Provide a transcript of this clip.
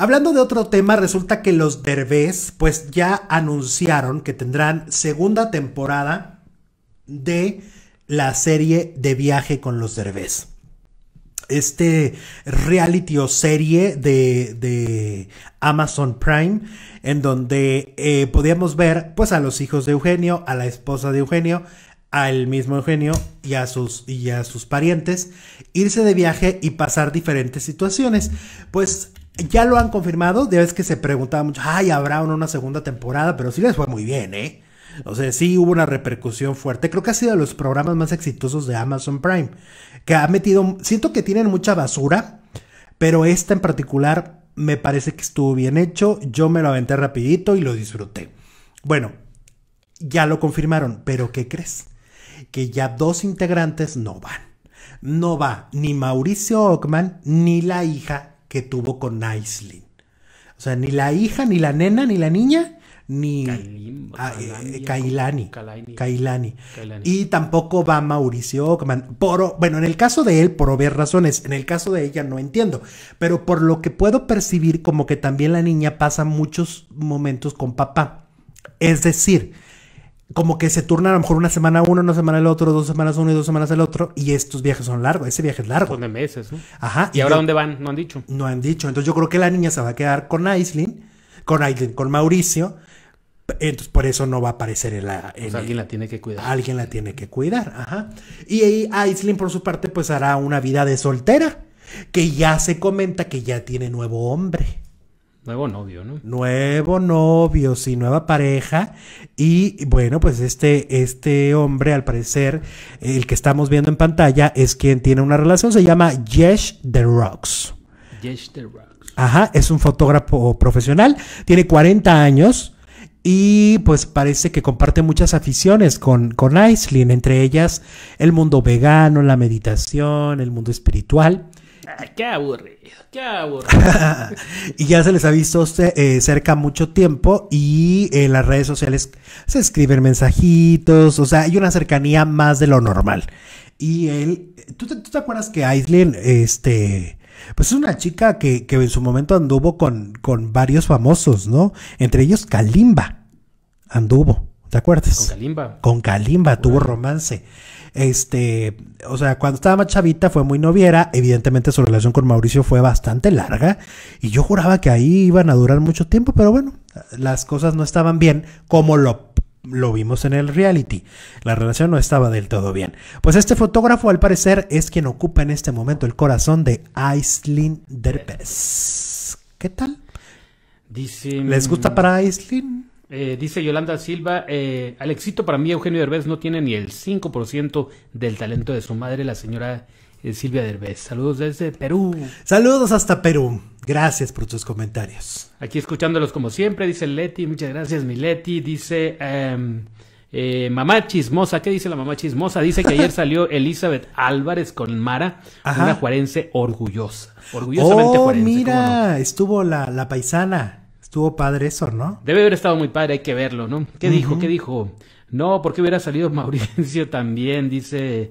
Hablando de otro tema, resulta que los Derbez pues ya anunciaron que tendrán segunda temporada de la serie de viaje con los Derbez. Este reality o serie de, Amazon Prime, en donde eh, podíamos ver pues a los hijos de Eugenio, a la esposa de Eugenio, al mismo Eugenio y a sus y a sus parientes irse de viaje y pasar diferentes situaciones. Pues ya lo han confirmado, De vez que se preguntaba mucho, ay, habrá una segunda temporada, pero sí les fue muy bien, ¿eh? O sea, sí hubo una repercusión fuerte. Creo que ha sido de los programas más exitosos de Amazon Prime, que ha metido, siento que tienen mucha basura, pero esta en particular me parece que estuvo bien hecho, yo me lo aventé rapidito y lo disfruté. Bueno, ya lo confirmaron, pero ¿qué crees? Que ya dos integrantes no van. No va ni Mauricio Ockman ni la hija que tuvo con Aislin. O sea, ni la hija, ni la nena, ni la niña, ni ah, eh, Kailani, Kailani, Y tampoco va Mauricio bueno, en el caso de él, por obvias razones, en el caso de ella no entiendo, pero por lo que puedo percibir, como que también la niña pasa muchos momentos con papá. Es decir, como que se turna a lo mejor una semana uno, una semana el otro, dos semanas uno y dos semanas el otro, y estos viajes son largos, ese viaje es largo. Son de meses, Ajá. ¿Y, ahora dónde van? No han dicho. No han dicho. Entonces yo creo que la niña se va a quedar con Aislin, con Aislin, con Mauricio. Entonces por eso no va a aparecer en la... Pues alguien la tiene que cuidar. Alguien la tiene que cuidar, ajá. Y ahí Aislin por su parte pues hará una vida de soltera, que ya se comenta que ya tiene nuevo hombre. Nuevo novio, ¿no? Nuevo novio, sí, nueva pareja. Y bueno, pues este, este hombre, al parecer, el que estamos viendo en pantalla, es quien tiene una relación, se llama Yesh The Rocks. Yesh The Rocks. Ajá, es un fotógrafo profesional, tiene 40 años. Y pues parece que comparte muchas aficiones con, con entre ellas el mundo vegano, la meditación, el mundo espiritual qué aburrido, qué aburrido. y ya se les ha visto eh, cerca mucho tiempo y eh, en las redes sociales se escriben mensajitos, o sea, hay una cercanía más de lo normal. Y él, ¿tú te, acuerdas que Aislin, este... Pues es una chica que, en su momento anduvo con, con varios famosos, ¿no? Entre ellos Kalimba. Anduvo, ¿te acuerdas? Con Kalimba. Con Kalimba, tuvo romance. Este, o sea, cuando estaba más chavita fue muy noviera, evidentemente su relación con Mauricio fue bastante larga y yo juraba que ahí iban a durar mucho tiempo, pero bueno, las cosas no estaban bien como lo lo vimos en el reality. La relación no estaba del todo bien. Pues este fotógrafo, al parecer, es quien ocupa en este momento el corazón de Aislin Derpes. ¿Qué tal? Dice, ¿Les gusta para Aislin? Eh, dice Yolanda Silva, Al eh, éxito para mí Eugenio Derbez no tiene ni el 5% del talento de su madre, la señora eh, Silvia Derbez. Saludos desde Perú. Saludos hasta Perú. Gracias por tus comentarios. Aquí escuchándolos como siempre, dice Leti, muchas gracias mi Leti. Dice em, mamá chismosa, ¿qué dice la mamá chismosa? Dice que ayer salió Elizabeth Álvarez con Mara, una juarense orgullosa. Orgullosamente oh, juarense, Mira, estuvo la paisana. Estuvo padre eso, ¿no? Debe haber estado muy padre, hay que verlo, ¿no? ¿Qué dijo? ¿Qué dijo? No, porque hubiera salido Mauricio también, dice